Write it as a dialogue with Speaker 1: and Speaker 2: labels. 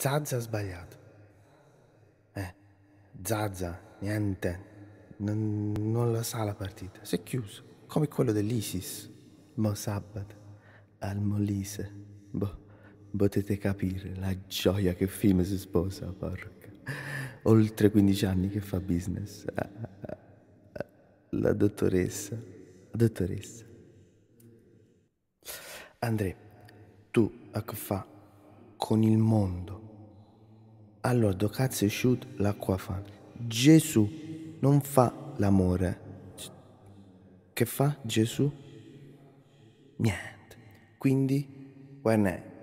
Speaker 1: Zazza ha sbagliato. Eh, Zazza, niente, non, non la sa la partita. Si è chiuso, come quello dell'Isis. Mo Mossabbat, Al-Molise. Boh, potete capire la gioia che Fime si sposa, porca. Oltre 15 anni che fa business. Ah, ah, ah, la dottoressa, la dottoressa. Andrea, tu a ecco, che fa con il mondo? Allora, do cazzo è shoot l'acqua fa? Gesù non fa l'amore. Che fa Gesù? Niente. Quindi, guarda,